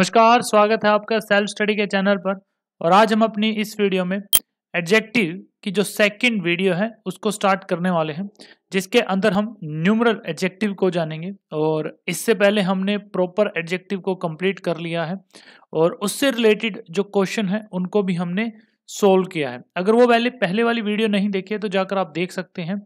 नमस्कार स्वागत है आपका सेल्फ स्टडी के चैनल पर और आज हम अपनी इस वीडियो में एडजेक्टिव की जो सेकंड वीडियो है उसको स्टार्ट करने वाले हैं जिसके अंदर हम न्यूमरल एडजेक्टिव को जानेंगे और इससे पहले हमने प्रॉपर एडजेक्टिव को कंप्लीट कर लिया है और उससे रिलेटेड जो क्वेश्चन है उनको भी हमने सोल्व किया है अगर वो वाले पहले वाली वीडियो नहीं देखी है तो जाकर आप देख सकते हैं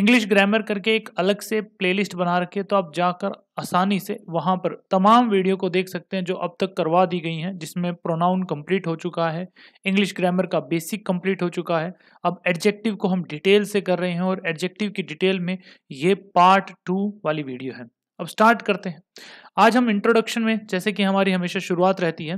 इंग्लिश ग्रामर करके एक अलग से प्लेलिस्ट बना रखे तो आप जाकर आसानी से वहाँ पर तमाम वीडियो को देख सकते हैं जो अब तक करवा दी गई हैं जिसमें प्रोनाउन कंप्लीट हो चुका है इंग्लिश ग्रामर का बेसिक कंप्लीट हो चुका है अब एडजेक्टिव को हम डिटेल से कर रहे हैं और एडजेक्टिव की डिटेल में ये पार्ट टू वाली वीडियो है अब स्टार्ट करते हैं आज हम इंट्रोडक्शन में जैसे कि हमारी हमेशा शुरुआत रहती है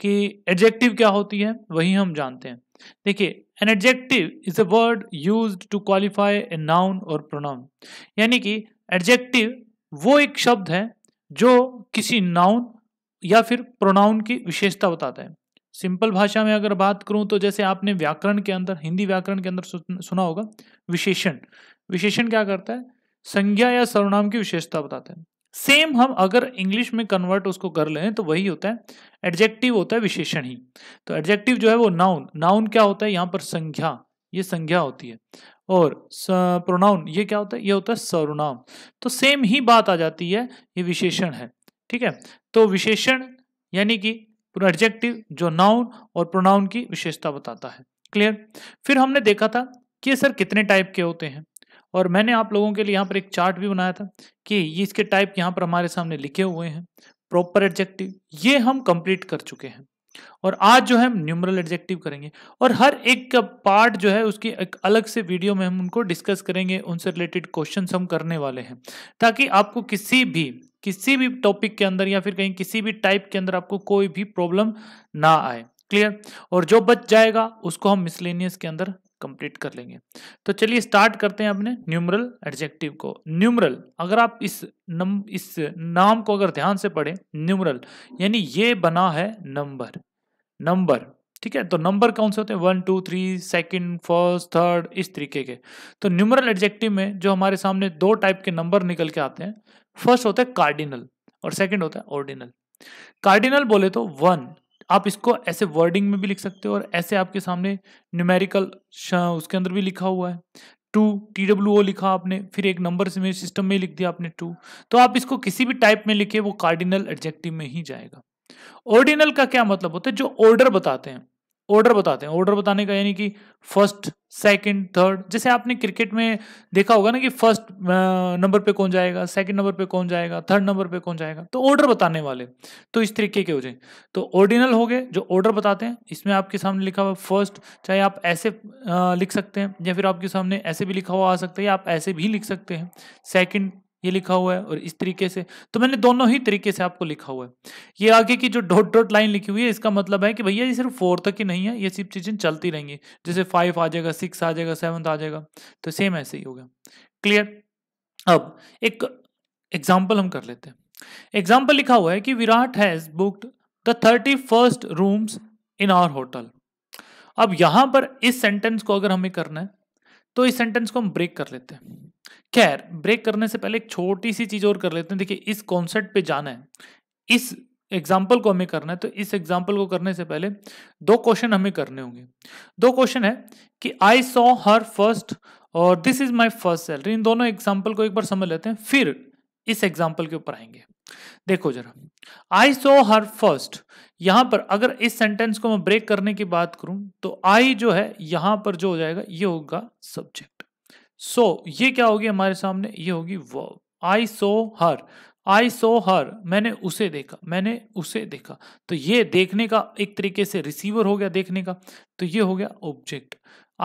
कि एडजेक्टिव क्या होती है वही हम जानते हैं देखिए an adjective is a word use to qualify a noun और प्रोनाउन यानी कि एडजेक्टिव वो एक शब्द है जो किसी नाउन या फिर प्रोनाउन की विशेषता बताता है सिंपल भाषा में अगर बात करूं तो जैसे आपने व्याकरण के अंदर हिंदी व्याकरण के अंदर सुना होगा विशेषण विशेषण क्या करता है संज्ञा या सर्वनाम की विशेषता बताते हैं सेम हम अगर इंग्लिश में कन्वर्ट उसको कर लें तो वही होता है एडजेक्टिव होता है विशेषण ही तो एडजेक्टिव जो है वो नाउन नाउन क्या होता है यहाँ पर संज्ञा ये संज्ञा होती है और प्रोनाउन ये क्या होता है ये होता है सर्वनाम तो सेम ही बात आ जाती है ये विशेषण है ठीक है तो विशेषण यानी कि एडजेक्टिव जो नाउन और प्रोनाउन की विशेषता बताता है क्लियर फिर हमने देखा था कि सर कितने टाइप के होते हैं और मैंने आप लोगों के लिए यहाँ पर एक चार्ट भी बनाया था कि इसके टाइप यहाँ पर हमारे सामने लिखे हुए हैं प्रॉपर एडजेक्टिव ये हम कंप्लीट कर चुके हैं और आज जो है हम न्यूमरल एडजेक्टिव करेंगे और हर एक का पार्ट जो है उसकी एक अलग से वीडियो में हम उनको डिस्कस करेंगे उनसे रिलेटेड क्वेश्चन हम करने वाले हैं ताकि आपको किसी भी किसी भी टॉपिक के अंदर या फिर कहीं किसी भी टाइप के अंदर आपको कोई भी प्रॉब्लम ना आए क्लियर और जो बच जाएगा उसको हम मिसलेनियस के अंदर कंप्लीट कर लेंगे तो चलिए स्टार्ट करते हैं अपने न्यूमरल एडजेक्टिव को न्यूमरल अगर आप इस नम इस नाम को अगर ध्यान से पढ़ें न्यूमरल यानी ये बना है नंबर नंबर ठीक है तो नंबर कौन से होते हैं one two three second first third इस तरीके के तो न्यूमरल एडजेक्टिव में जो हमारे सामने दो टाइप के नंबर निकल के आते हैं फर्स्ट होता है कार्डिनल और सेकंड होता है ऑर्डिनल कार्डिनल बोले तो वन आप इसको ऐसे वर्डिंग में भी लिख सकते हो और ऐसे आपके सामने न्यूमेरिकल उसके अंदर भी लिखा हुआ है टू टी डब्ल्यू ओ लिखा आपने फिर एक नंबर से में सिस्टम में लिख दिया आपने टू तो आप इसको किसी भी टाइप में लिखे वो कार्डिनल एडजेक्टिव में ही जाएगा ऑर्डिनल का क्या मतलब होता है जो ऑर्डर बताते हैं ऑर्डर बताते हैं ऑर्डर बताने का यानी कि फर्स्ट सेकंड थर्ड जैसे आपने क्रिकेट में देखा होगा ना कि फर्स्ट नंबर पे कौन जाएगा सेकंड नंबर पे कौन जाएगा थर्ड नंबर पे कौन जाएगा तो ऑर्डर बताने वाले तो इस तरीके के हो जाए तो ऑर्डिनल हो गए जो ऑर्डर बताते हैं इसमें आपके सामने लिखा हुआ फर्स्ट चाहे आप ऐसे लिख सकते हैं या फिर आपके सामने ऐसे भी लिखा हुआ आ सकता है या आप ऐसे भी लिख सकते हैं सेकेंड ये लिखा हुआ है और इस तरीके से तो मैंने दोनों ही तरीके से आपको लिखा हुआ है ये आगे की जो डॉट डॉट लाइन लिखी हुई है इसका मतलब है कि भैया ये सिर्फ फोर तक ही नहीं है ये सिर्फ चीज़ें चलती रहेंगी जैसे फाइव आ जाएगा सिक्स आ जाएगा सेवन्थ आ जाएगा तो सेम ऐसे ही हो गया क्लियर अब एक एग्जाम्पल हम कर लेते हैं एग्जाम्पल लिखा हुआ है कि Virat has booked the thirty first rooms in our hotel अब यहां पर इस सेंटेंस को अगर हमें करना है तो इस सेंटेंस को हम ब्रेक कर लेते हैं खैर ब्रेक करने से पहले एक छोटी सी चीज और कर लेते हैं देखिए इस कॉन्सेप्ट पे जाना है इस एग्जाम्पल को हमें करना है तो इस एग्जाम्पल को करने से पहले दो क्वेश्चन हमें करने होंगे दो क्वेश्चन है कि आई सॉ हर फर्स्ट और this is my first salary इन दोनों एग्जाम्पल को एक बार समझ लेते हैं फिर इस एग्जाम्पल के ऊपर आएंगे देखो जरा आई सो हर फर्स्ट यहां पर अगर इस सेंटेंस को मैं ब्रेक करने की बात करूं तो आई जो है यहां पर जो हो जाएगा ये होगा सब्जेक्ट सो so, ये क्या होगी हमारे सामने ये होगी वर्ब आई सो हर आई सो हर मैंने उसे देखा मैंने उसे देखा तो ये देखने का एक तरीके से रिसीवर हो गया देखने का तो ये हो गया object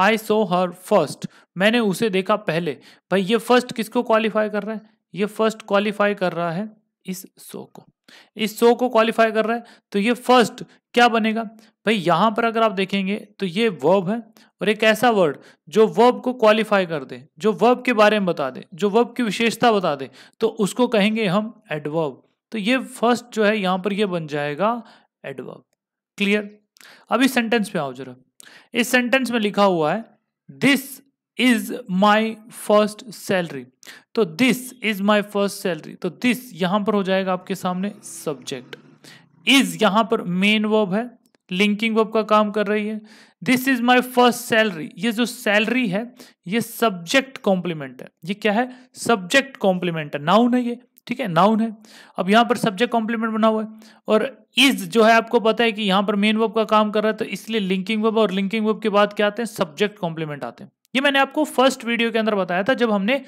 I so her first मैंने उसे देखा पहले भाई ये फर्स्ट किसको क्वालिफाई कर रहा है ये फर्स्ट क्वालिफाई कर रहा है इस सो को इस सो को क्वालिफाई कर रहा है तो ये फर्स्ट क्या बनेगा भाई यहां पर अगर आप देखेंगे तो ये वर्ब है और एक ऐसा वर्ड जो वर्ब को क्वालिफाई कर दे जो वर्ब के बारे में बता दे जो वर्ब की विशेषता बता दे तो उसको कहेंगे हम एडवर्ब तो ये फर्स्ट जो है यहां पर ये बन जाएगा एडवर्ब क्लियर अब इस सेंटेंस पे आओ जरा इस सेंटेंस में लिखा हुआ है this is my first salary तो this is my first salary तो दिस यहां पर हो जाएगा आपके सामने सब्जेक्ट इज यहां पर मेन वर्ब है लिंकिंग वर्ब का काम कर रही है this is my first salary ये जो सैलरी है ये सब्जेक्ट कॉम्प्लीमेंट है ये क्या है सब्जेक्ट कॉम्प्लीमेंट है नाउन है ये ठीक है नाउन है अब यहाँ पर सब्जेक्ट कॉम्प्लीमेंट बना हुआ है और इज जो है आपको पता है कि यहाँ पर मेन वर्ब का काम कर रहा है तो इसलिए लिंकिंग वर्ब और लिंकिंग वर्ब के बाद क्या आते हैं सब्जेक्ट कॉम्प्लीमेंट आते हैं ये मैंने आपको फर्स्ट वीडियो के अंदर बताया था जब हमने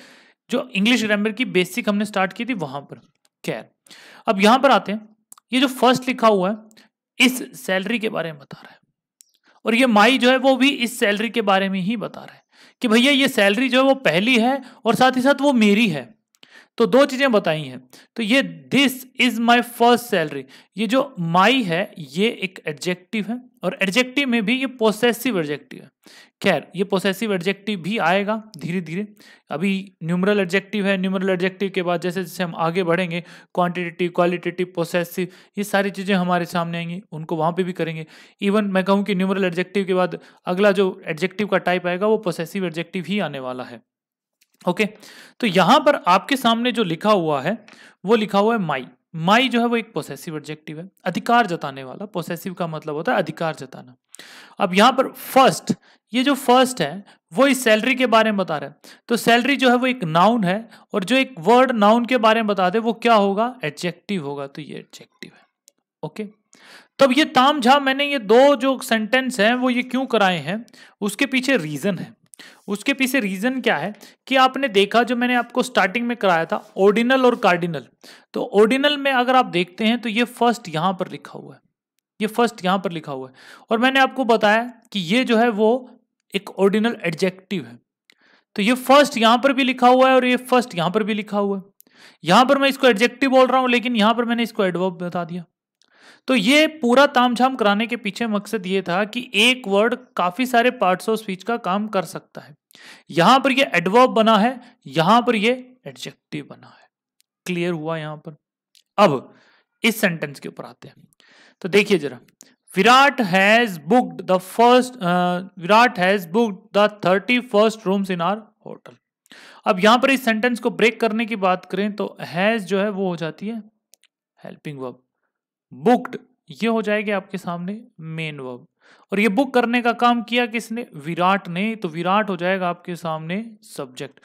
जो इंग्लिश ग्रामर की बेसिक हमने स्टार्ट की थी वहां पर खैर अब यहां पर आते हैं ये जो फर्स्ट लिखा हुआ है इस सैलरी के बारे में बता रहा है और ये माई जो है वो भी इस सैलरी के बारे में ही बता रहा है कि भैया ये सैलरी जो है वो पहली है और साथ ही साथ वो मेरी है तो दो चीज़ें बताई हैं तो ये this is my first salary ये जो माई है ये एक एडजेक्टिव है और एडजेक्टिव में भी ये पोसेसिव एडजेक्टिव है खैर ये पोसेसिव एडजेक्टिव भी आएगा धीरे धीरे अभी न्यूमरल एडजेक्टिव है न्यूमरल एडजेक्टिव के बाद जैसे जैसे हम आगे बढ़ेंगे क्वांटिटेटिव क्वालिटेटिव पोसेसिव ये सारी चीज़ें हमारे सामने आएंगी उनको वहाँ पे भी करेंगे इवन मैं कहूँ कि न्यूमरल एडजेक्टिव के बाद अगला जो एडजेक्टिव का टाइप आएगा वो पोसेसिव एडजेक्टिव ही आने वाला है ओके तो यहां पर आपके सामने जो लिखा हुआ है वो लिखा हुआ है माई माई जो है वो एक पोसेसिव एडजेक्टिव है अधिकार जताने वाला पोसेसिव का मतलब होता है अधिकार जताना अब यहां पर फर्स्ट ये जो फर्स्ट है वो इस सैलरी के बारे में बता रहा है तो सैलरी जो है वो एक नाउन है और जो एक वर्ड नाउन के बारे में बता दे वो क्या होगा एडजेक्टिव होगा तो ये एडजेक्टिव है ओके तब ये ताम मैंने ये दो जो सेंटेंस हैं वो ये क्यों कराए हैं उसके पीछे रीजन है उसके पीछे रीजन क्या है कि आपने देखा जो मैंने आपको स्टार्टिंग में कराया था ऑर्डिनल और कार्डिनल तो ऑर्डिनल में अगर आप देखते हैं तो ये फर्स्ट यहां पर लिखा हुआ है ये फर्स्ट यहां पर लिखा हुआ है और मैंने आपको बताया कि ये जो है वो एक ऑर्डिनल एडजेक्टिव है तो ये फर्स्ट यहां पर भी लिखा हुआ है और ये फर्स्ट यहां पर भी लिखा हुआ है यहां पर मैं इसको एडजेक्टिव बोल रहा हूं लेकिन यहां पर मैंने इसको एडवर्ब बता दिया तो ये पूरा तामझाम कराने के पीछे मकसद ये था कि एक वर्ड काफी सारे पार्ट्स ऑफ स्पीच का काम कर सकता है यहां पर ये एडवर्ब बना है यहां पर ये एडजेक्टिव बना है क्लियर हुआ यहां पर अब इस सेंटेंस के ऊपर आते हैं तो देखिए जरा Virat has booked the first Virat has booked the thirty first rooms in our hotel अब यहां पर इस सेंटेंस को ब्रेक करने की बात करें तो हैज जो है वो हो जाती है हेल्पिंग वर्ब बुक्ड ये हो जाएगी आपके सामने मेन वर्ब और ये बुक करने का काम किया किसने विराट ने तो विराट हो जाएगा आपके सामने सब्जेक्ट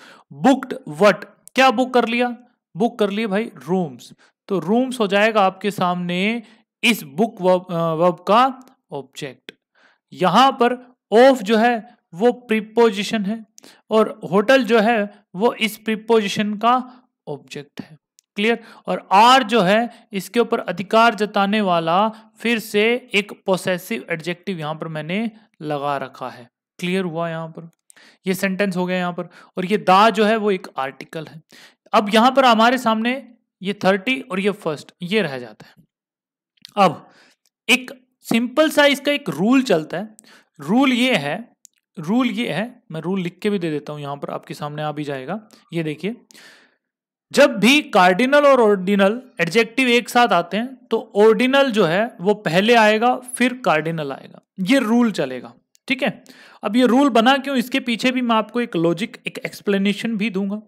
बुक्ड वट क्या बुक कर लिया बुक कर लिए भाई रूम्स तो रूम्स हो जाएगा आपके सामने इस बुक वर्ब का ऑब्जेक्ट यहां पर ऑफ जो है वो प्रीपोजिशन है और होटल जो है वो इस प्रीपोजिशन का ऑब्जेक्ट है क्लियर और आर जो है इसके ऊपर अधिकार जताने वाला फिर से एक पोसेसिव एडजेक्टिव यहां पर मैंने लगा रखा है क्लियर हुआ यहां पर ये सेंटेंस हो गया यहां पर और ये दा जो है वो एक आर्टिकल है अब यहां पर हमारे सामने ये थर्टी और ये फर्स्ट ये रह जाता है अब एक सिंपल सा इसका एक रूल चलता है रूल ये है रूल ये है मैं रूल लिख के भी दे देता हूं यहां पर आपके सामने आ भी जाएगा ये देखिए जब भी कार्डिनल और ऑर्डिनल एडजेक्टिव एक साथ आते हैं तो ऑर्डिनल जो है वो पहले आएगा फिर कार्डिनल आएगा ये रूल चलेगा ठीक है अब ये रूल बना क्यों इसके पीछे भी मैं आपको एक लॉजिक एक एक्सप्लेनेशन भी दूंगा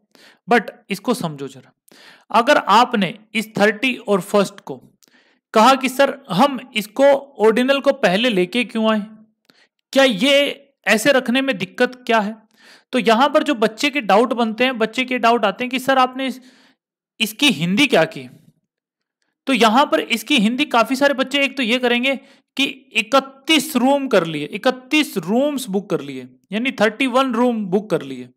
बट इसको समझो जरा अगर आपने इस थर्टी और फर्स्ट को कहा कि सर हम इसको ऑर्डिनल को पहले लेके क्यों आए क्या ये ऐसे रखने में दिक्कत क्या है तो यहां पर जो बच्चे के डाउट बनते हैं बच्चे के डाउट आते हैं कि सर आपने इस, इसकी हिंदी क्या की तो यहां पर इसकी हिंदी काफी सारे बच्चे एक तो ये करेंगे कि 31 रूम कर लिए 31 रूम्स बुक कर लिए यानी 31 रूम बुक कर लिए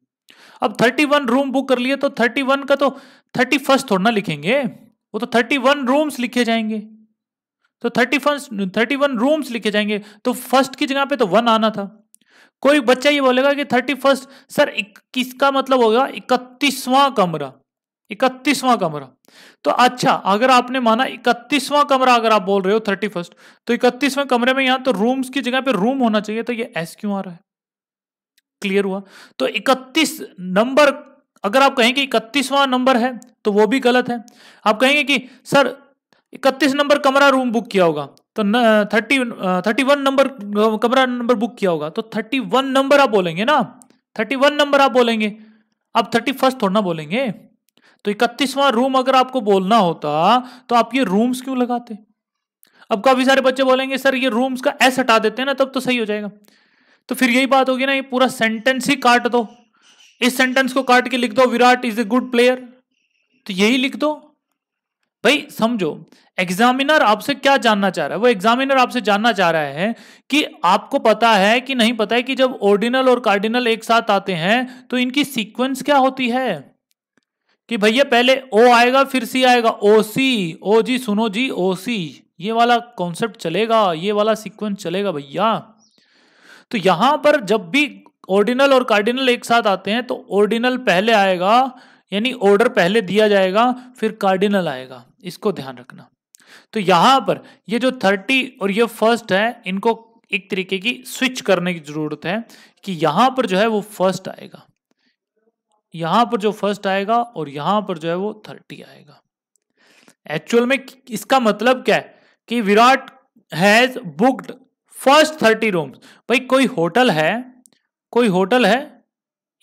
अब 31 रूम बुक कर लिए तो 31 का तो थर्टी फर्स्ट थोड़ा ना लिखेंगे वो तो 31 रूम्स लिखे जाएंगे तो thirty first thirty one rooms लिखे जाएंगे तो फर्स्ट की जगह पे तो वन आना था कोई बच्चा ये बोलेगा कि थर्टी फर्स्ट सर किसका मतलब होगा इकतीसवां कमरा इकतीसवां कमरा तो अच्छा अगर आपने माना इकतीसवां कमरा अगर आप बोल रहे हो थर्टी फर्स्ट तो इकतीसवें कमरे में यहां तो रूम्स की जगह पे रूम होना चाहिए तो ये एस क्यों आ रहा है क्लियर हुआ तो इकतीस नंबर अगर आप कहेंगे इकतीसवां नंबर है तो वो भी गलत है आप कहेंगे कि सर इकतीस नंबर कमरा रूम बुक किया होगा तो थर्टी थर्टी वन नंबर कमरा नंबर बुक किया होगा तो थर्टी वन नंबर आप बोलेंगे ना थर्टी वन नंबर आप बोलेंगे आप थर्टी फर्स्ट थोड़ा ना बोलेंगे तो इकतीसवां रूम अगर आपको बोलना होता तो आप ये रूम्स क्यों लगाते अब काफी सारे बच्चे बोलेंगे सर ये रूम्स का एस हटा देते हैं ना तब तो सही हो जाएगा तो फिर यही बात होगी ना ये पूरा सेंटेंस ही काट दो इस सेंटेंस को काट के लिख दो Virat is a good player तो यही लिख दो भाई समझो एग्जामिनर आपसे क्या जानना चाह रहा है वो एग्जामिनर आपसे जानना चाह रहा है कि आपको पता है कि नहीं पता है कि जब ओर्डिनल और कार्डिनल एक साथ आते हैं तो इनकी सीक्वेंस क्या होती है कि भैया पहले ओ आएगा फिर सी आएगा ओ सी ओ जी सुनो जी ओ सी ये वाला कॉन्सेप्ट चलेगा ये वाला सीक्वेंस चलेगा भैया तो यहां पर जब भी ऑर्डिनल और कार्डिनल एक साथ आते हैं तो ऑर्डिनल पहले आएगा यानी ऑर्डर पहले दिया जाएगा फिर कार्डिनल आएगा इसको ध्यान रखना तो यहां पर ये जो थर्टी और ये फर्स्ट है इनको एक तरीके की स्विच करने की जरूरत है कि यहां पर जो है वो फर्स्ट आएगा यहां पर जो फर्स्ट आएगा और यहां पर जो है वो थर्टी आएगा एक्चुअल में इसका मतलब क्या है कि Virat has booked first thirty rooms भाई कोई होटल है कोई होटल है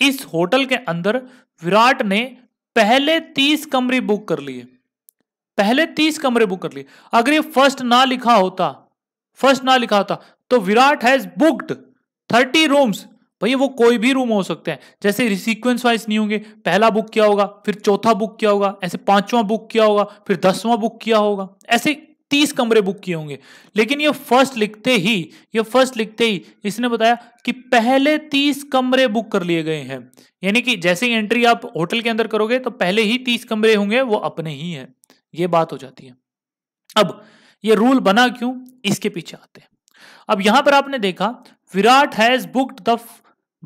इस होटल के अंदर विराट ने पहले तीस कमरे बुक कर लिए पहले तीस कमरे बुक कर लिए अगर ये फर्स्ट ना लिखा होता फर्स्ट ना लिखा होता तो Virat has booked thirty rooms भैया वो कोई भी रूम हो सकते हैं जैसे सीक्वेंस वाइज नहीं होंगे पहला बुक किया होगा फिर चौथा बुक किया होगा ऐसे पांचवा बुक किया होगा फिर दसवां बुक किया होगा ऐसे तीस कमरे बुक किए होंगे लेकिन ये फर्स्ट लिखते ही ये फर्स्ट लिखते ही इसने बताया कि पहले तीस कमरे बुक कर लिए गए हैं यानी कि जैसे ही एंट्री आप होटल के अंदर करोगे तो पहले ही तीस कमरे होंगे वो अपने ही हैं ये बात हो जाती है अब ये रूल बना क्यों इसके पीछे आते हैं अब यहां पर आपने देखा Virat has booked the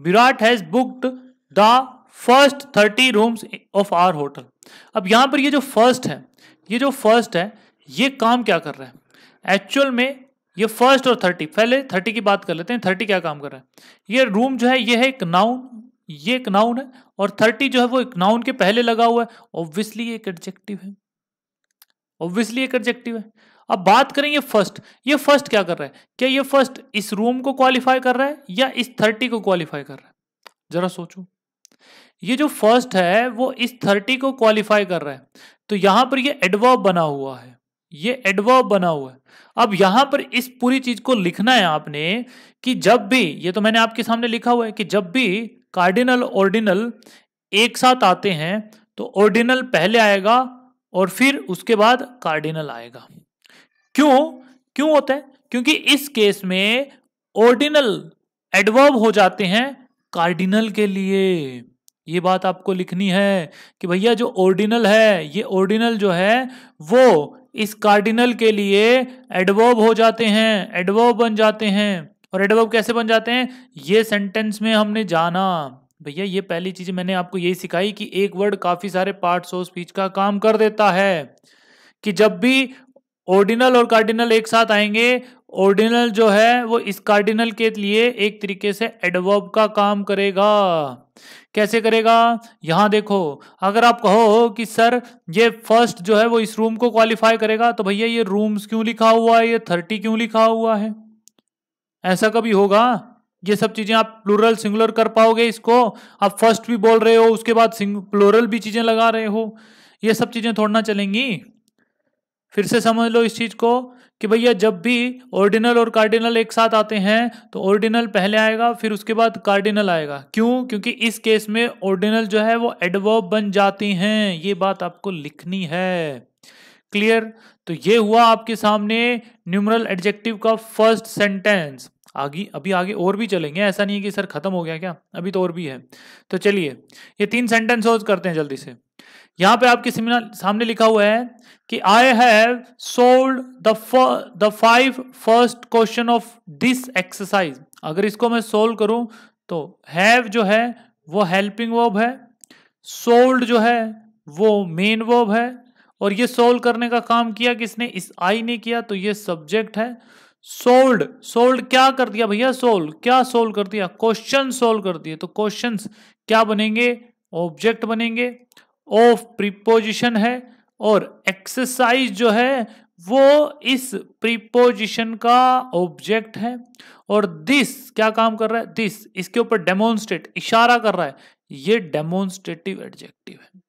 Virat has booked the first thirty rooms of our hotel अब यहां पर ये जो फर्स्ट है ये जो फर्स्ट है ये काम क्या कर रहा है एक्चुअल में ये फर्स्ट और थर्टी पहले थर्टी की बात कर लेते हैं थर्टी क्या काम कर रहा है ये रूम जो है ये है एक नाउन ये एक नाउन है और थर्टी जो है वो एक नाउन के पहले लगा हुआ है ऑब्वियसली ये एक एडजेक्टिव है ऑब्वियसली एक एडजेक्टिव है अब बात करें ये फर्स्ट ये फर्स्ट क्या कर रहा है क्या ये फर्स्ट इस रूम को क्वालिफाई कर रहा है या इस थर्टी को क्वालिफाई कर रहा है जरा सोचो ये जो फर्स्ट है वो इस थर्टी को क्वालिफाई कर रहा है तो यहां पर ये एडवर्ब बना हुआ है ये एडवर्ब बना हुआ है अब यहां पर इस पूरी चीज को लिखना है आपने कि जब भी ये तो मैंने आपके सामने लिखा हुआ है कि जब भी कार्डिनल ऑर्डिनल एक साथ आते हैं तो ऑर्डिनल पहले आएगा और फिर उसके बाद कार्डिनल आएगा क्यों क्यों होता है क्योंकि इस केस में ऑर्डिनल एडवर्ब हो जाते हैं कार्डिनल के लिए ये बात आपको लिखनी है कि भैया जो ऑर्डिनल है ये ऑर्डिनल जो है वो इस कार्डिनल के लिए एडवर्ब हो जाते हैं एडवर्ब बन जाते हैं और एडवर्ब कैसे बन जाते हैं ये सेंटेंस में हमने जाना भैया ये पहली चीज मैंने आपको यही सिखाई कि एक वर्ड काफी सारे पार्ट्स ऑफ स्पीच का काम कर देता है कि जब भी ऑर्डिनल और कार्डिनल एक साथ आएंगे ऑर्डिनल जो है वो इस कार्डिनल के लिए एक तरीके से एडवर्ब का काम करेगा कैसे करेगा यहां देखो अगर आप कहो कि सर ये फर्स्ट जो है वो इस रूम को क्वालिफाई करेगा तो भैया ये रूम्स क्यों लिखा हुआ है ये थर्टी क्यों लिखा हुआ है ऐसा कभी होगा ये सब चीजें आप प्लूरल सिंगुलर कर पाओगे इसको आप फर्स्ट भी बोल रहे हो उसके बाद प्लूरल भी चीजें लगा रहे हो ये सब चीजें थोड़ा ना चलेंगी फिर से समझ लो इस चीज को कि भैया जब भी ऑर्डिनल और कार्डिनल एक साथ आते हैं तो ऑर्डिनल पहले आएगा फिर उसके बाद कार्डिनल आएगा क्यों क्योंकि इस केस में ऑर्डिनल जो है वो एडवर्ब बन जाती हैं ये बात आपको लिखनी है क्लियर तो ये हुआ आपके सामने न्यूमरल एडजेक्टिव का फर्स्ट सेंटेंस आगे अभी आगे और भी चलेंगे ऐसा नहीं है कि सर खत्म हो गया क्या अभी तो और भी है तो चलिए ये तीन सेंटेंस और करते हैं जल्दी से यहाँ पे आपके सामने लिखा हुआ है कि I have sold the five first question of this exercise अगर इसको मैं सोल्व करूं तो हैव जो है वो हेल्पिंग वर्ब है सोल्ड जो है वो मेन वर्ब है और ये सोल्व करने का काम किया किसने इस आई ने किया तो ये सब्जेक्ट है सोल्ड सोल्ड क्या कर दिया भैया सोल्व क्या सोल्व कर दिया क्वेश्चन सोल्व कर दिए तो क्वेश्चन क्या बनेंगे ऑब्जेक्ट बनेंगे ऑफ प्रीपोजिशन है और एक्सरसाइज जो है वो इस प्रीपोजिशन का ऑब्जेक्ट है और दिस क्या काम कर रहा है दिस इसके ऊपर डेमोन्स्ट्रेट इशारा कर रहा है ये डेमोन्स्ट्रेटिव एडजेक्टिव है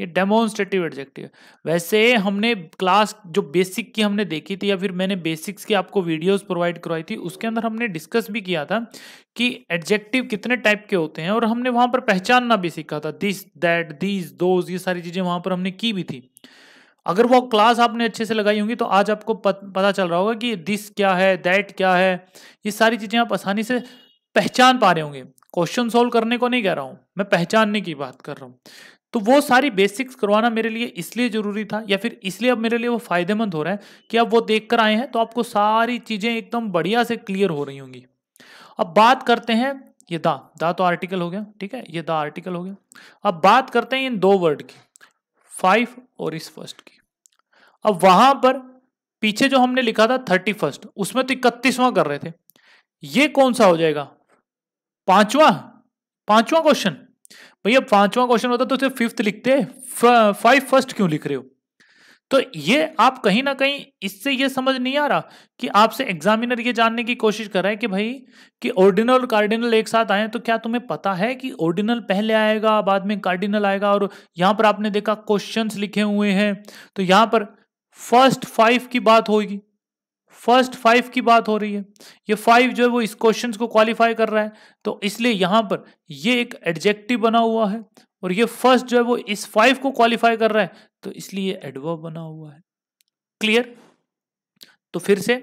ये डेमोन्स्ट्रेटिव एडजेक्टिव वैसे हमने क्लास जो बेसिक की हमने देखी थी या फिर मैंने बेसिक्स की आपको वीडियोस प्रोवाइड करवाई थी उसके अंदर हमने डिस्कस भी किया था कि एडजेक्टिव कितने टाइप के होते हैं और हमने वहां पर पहचानना भी सीखा था दिस दैट दिस दोज ये सारी चीज़ें वहां पर हमने की भी थी अगर वो क्लास आपने अच्छे से लगाई होंगी तो आज आपको पता चल रहा होगा कि दिस क्या है दैट क्या है ये सारी चीज़ें आप आसानी से पहचान पा रहे होंगे क्वेश्चन सोल्व करने को नहीं कह रहा हूं मैं पहचानने की बात कर रहा हूं तो वो सारी बेसिक्स करवाना मेरे लिए इसलिए जरूरी था या फिर इसलिए अब मेरे लिए वो फायदेमंद हो रहा है कि अब वो देख कर आए हैं तो आपको सारी चीजें एकदम बढ़िया से क्लियर हो रही होंगी अब बात करते हैं ये दा दा तो आर्टिकल हो गया ठीक है ये दा आर्टिकल हो गया अब बात करते हैं इन दो वर्ड की फाइव और इस फर्स्ट की अब वहां पर पीछे जो हमने लिखा था थर्टी फर्स्ट उसमें तो इकतीसवां कर रहे थे ये कौन सा हो जाएगा पांचवा पांचवा क्वेश्चन भैया पांचवा क्वेश्चन होता तो फिफ्थ लिखते फाइव फर्स्ट क्यों लिख रहे हो तो ये आप कहीं ना कहीं इससे ये समझ नहीं आ रहा कि आपसे एग्जामिनर ये जानने की कोशिश कर रहा है कि भाई कि ओरिजिनल और कार्डिनल एक साथ आए तो क्या तुम्हें पता है कि ओरिजिनल पहले आएगा बाद में कार्डिनल आएगा और यहां पर आपने देखा क्वेश्चंस लिखे हुए हैं तो यहां पर फर्स्ट फाइव की बात होगी फर्स्ट फाइव की बात हो रही है ये फाइव जो है वो इस क्वेश्चन को क्वालिफाई कर रहा है तो इसलिए यहाँ पर ये एक एडजेक्टिव बना हुआ है और ये फर्स्ट जो है वो इस फाइव को क्वालिफाई कर रहा है तो इसलिए एडवर्ब बना हुआ है क्लियर तो फिर से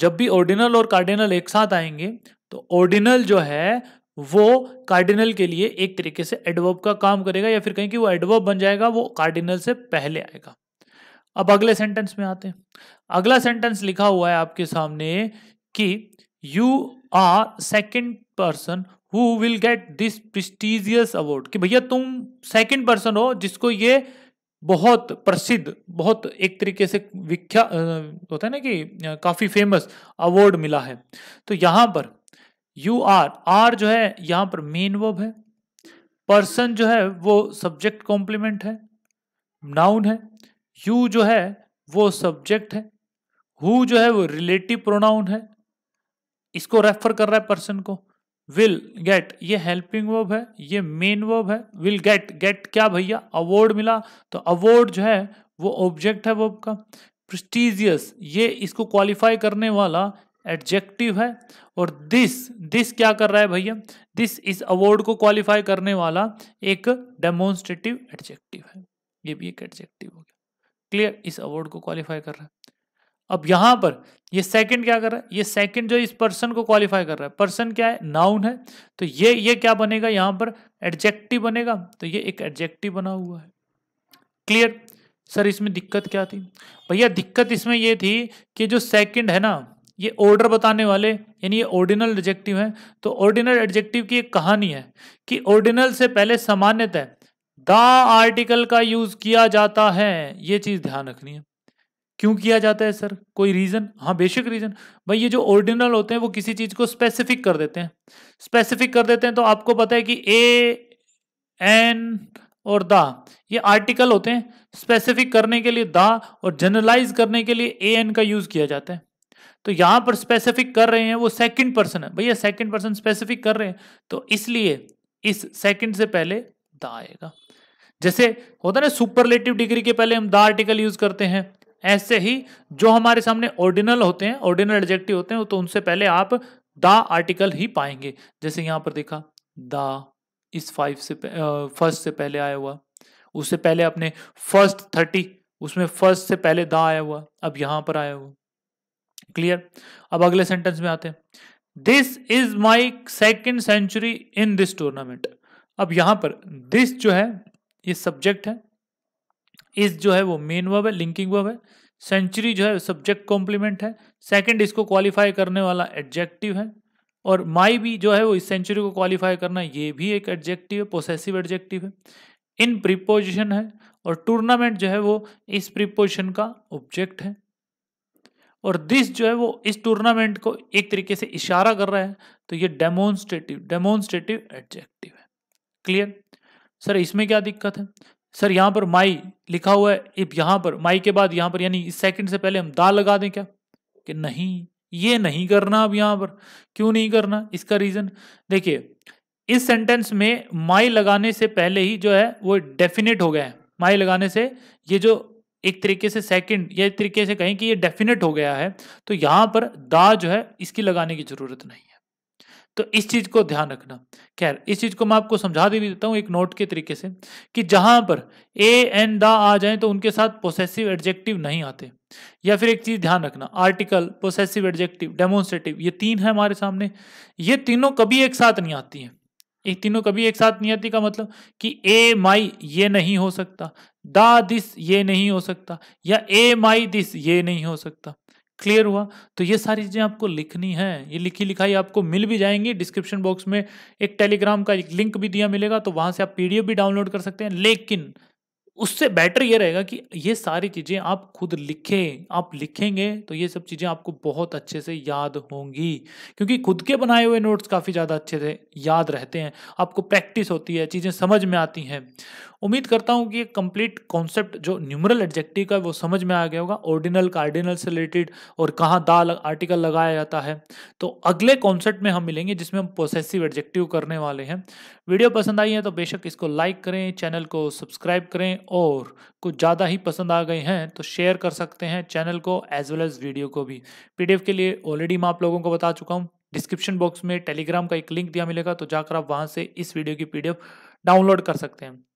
जब भी ऑर्डिनल और कार्डिनल एक साथ आएंगे तो ऑर्डिनल जो है वो कार्डिनल के लिए एक तरीके से एडवर्ब का काम करेगा या फिर कहीं कि वो एडवर्ब बन जाएगा वो कार्डिनल से पहले आएगा अब अगले सेंटेंस में आते हैं अगला सेंटेंस लिखा हुआ है आपके सामने कि you are second person who will get this prestigious award कि भैया तुम सेकेंड पर्सन हो जिसको ये बहुत प्रसिद्ध बहुत एक तरीके से विख्या होता है ना कि काफ़ी फेमस अवार्ड मिला है तो यहां पर यू आर आर जो है यहां पर मेन वर्ब है पर्सन जो है वो सब्जेक्ट कॉम्प्लीमेंट है नाउन है यू जो है वो सब्जेक्ट है हु जो है वो रिलेटिव प्रोनाउन है इसको रेफर कर रहा है पर्सन को विल गेट ये हेल्पिंग वर्ब है ये मेन वर्ब है विल गेट गेट क्या भैया अवार्ड मिला तो अवार्ड जो है वो ऑब्जेक्ट है वर्ब का प्रस्टीजियस ये इसको क्वालिफाई करने वाला एडजेक्टिव है और दिस दिस क्या कर रहा है भैया दिस इस अवार्ड को क्वालिफाई करने वाला एक डेमोन्स्ट्रेटिव एडजेक्टिव है ये भी एक एडजेक्टिव हो गया क्लियर इस अवार्ड को क्वालिफाई कर रहा है अब यहां पर ये सेकंड क्या कर रहा है ये सेकंड जो इस पर्सन को क्वालिफाई कर रहा है पर्सन क्या है नाउन है तो ये ये क्या बनेगा यहां पर एडजेक्टिव बनेगा तो ये एक एडजेक्टिव बना हुआ है क्लियर सर इसमें दिक्कत क्या थी भैया दिक्कत इसमें ये थी कि जो सेकंड है ना ये ऑर्डर बताने वाले यानी ये ऑर्डिनल एडजेक्टिव है तो ऑर्डिनल एडजेक्टिव की एक कहानी है कि ऑर्डिनल से पहले सामान्यतः द आर्टिकल का यूज किया जाता है ये चीज ध्यान रखनी है क्यों किया जाता है सर कोई रीजन हाँ बेशक रीजन भाई ये जो ओरिजिनल होते हैं वो किसी चीज को स्पेसिफिक कर देते हैं स्पेसिफिक कर देते हैं तो आपको पता है कि ए एन और द ये आर्टिकल होते हैं स्पेसिफिक करने के लिए द और जनरलाइज करने के लिए ए एन का यूज किया जाता है तो यहां पर स्पेसिफिक कर रहे हैं वो सेकंड पर्सन है भैया सेकंड पर्सन स्पेसिफिक कर रहे हैं तो इसलिए इस सेकंड से पहले द आएगा जैसे होता है ना सुपरलेटिव डिग्री के पहले हम द आर्टिकल यूज करते हैं ऐसे ही जो हमारे सामने ऑर्डिनल होते हैं ऑर्डिनल एडजेक्टिव होते हैं तो उनसे पहले आप द आर्टिकल ही पाएंगे जैसे यहाँ पर देखा द इस फाइव से फर्स्ट से पहले आया हुआ उससे पहले अपने फर्स्ट थर्टी उसमें फर्स्ट से पहले द आया हुआ अब यहां पर आया हुआ क्लियर अब अगले सेंटेंस में आते हैं this is my second century in this tournament अब यहां पर दिस जो है ये सब्जेक्ट है इस जो है वो मेन वर्ब है लिंकिंग वर्ब है सेंचुरी जो है सब्जेक्ट कॉम्प्लीमेंट है सेकंड इसको क्वालिफाई करने वाला एडजेक्टिव है और माई भी जो है वो इस सेंचुरी को क्वालिफाई करना ये भी एक एडजेक्टिव है पोसेसिव एडजेक्टिव है इन प्रीपोजिशन है और टूर्नामेंट जो है वो इस प्रीपोजिशन का ऑब्जेक्ट है और दिस जो है वो इस टूर्नामेंट को एक तरीके से इशारा कर रहा है तो ये डेमोन्स्ट्रेटिव डेमोन्स्ट्रेटिव एडजेक्टिव है क्लियर सर इसमें क्या दिक्कत है सर यहाँ पर माई लिखा हुआ है इब यहाँ पर माई के बाद यहाँ पर यानी इस सेकंड से पहले हम दा लगा दें क्या कि नहीं ये नहीं करना अब यहाँ पर क्यों नहीं करना इसका रीज़न देखिए इस सेंटेंस में माई लगाने से पहले ही जो है वो डेफिनेट हो गया है माई लगाने से ये जो एक तरीके से सेकंड या एक तरीके से कहें कि ये डेफिनेट हो गया है तो यहाँ पर दा जो है इसकी लगाने की ज़रूरत नहीं है तो इस चीज़ को ध्यान रखना खैर इस चीज़ को मैं आपको समझा दे भी देता हूँ एक नोट के तरीके से कि जहां पर ए एन द आ जाए तो उनके साथ पोसेसिव एडजेक्टिव नहीं आते या फिर एक चीज़ ध्यान रखना आर्टिकल पोसेसिव एडजेक्टिव डेमोन्स्ट्रेटिव ये तीन है हमारे सामने ये तीनों कभी एक साथ नहीं आती है ये तीनों कभी एक साथ नहीं आती का मतलब कि ए माई ये नहीं हो सकता दा दिस ये नहीं हो सकता या ए माई दिस ये नहीं हो सकता क्लियर हुआ तो ये सारी चीज़ें आपको लिखनी है ये लिखी लिखाई आपको मिल भी जाएंगी डिस्क्रिप्शन बॉक्स में एक टेलीग्राम का एक लिंक भी दिया मिलेगा तो वहाँ से आप पीडीएफ भी डाउनलोड कर सकते हैं लेकिन उससे बेटर ये रहेगा कि ये सारी चीज़ें आप खुद लिखें आप लिखेंगे तो ये सब चीज़ें आपको बहुत अच्छे से याद होंगी क्योंकि खुद के बनाए हुए नोट्स काफ़ी ज़्यादा अच्छे से याद रहते हैं आपको प्रैक्टिस होती है चीज़ें समझ में आती हैं उम्मीद करता हूँ कि ये कंप्लीट कॉन्सेप्ट जो न्यूमरल एडजेक्टिव का वो समझ में आ गया होगा ऑर्डिनल कार्डिनल से रिलेटेड और कहाँ दा आर्टिकल लगाया जाता है तो अगले कॉन्सेप्ट में हम मिलेंगे जिसमें हम प्रोसेसिव एडजेक्टिव करने वाले हैं वीडियो पसंद आई है तो बेशक इसको लाइक करें चैनल को सब्सक्राइब करें और कुछ ज़्यादा ही पसंद आ गए हैं तो शेयर कर सकते हैं चैनल को एज वेल एज़ वीडियो को भी पी के लिए ऑलरेडी मैं आप लोगों को बता चुका हूँ डिस्क्रिप्शन बॉक्स में टेलीग्राम का एक लिंक दिया मिलेगा तो जाकर आप वहाँ से इस वीडियो की पी डाउनलोड कर सकते हैं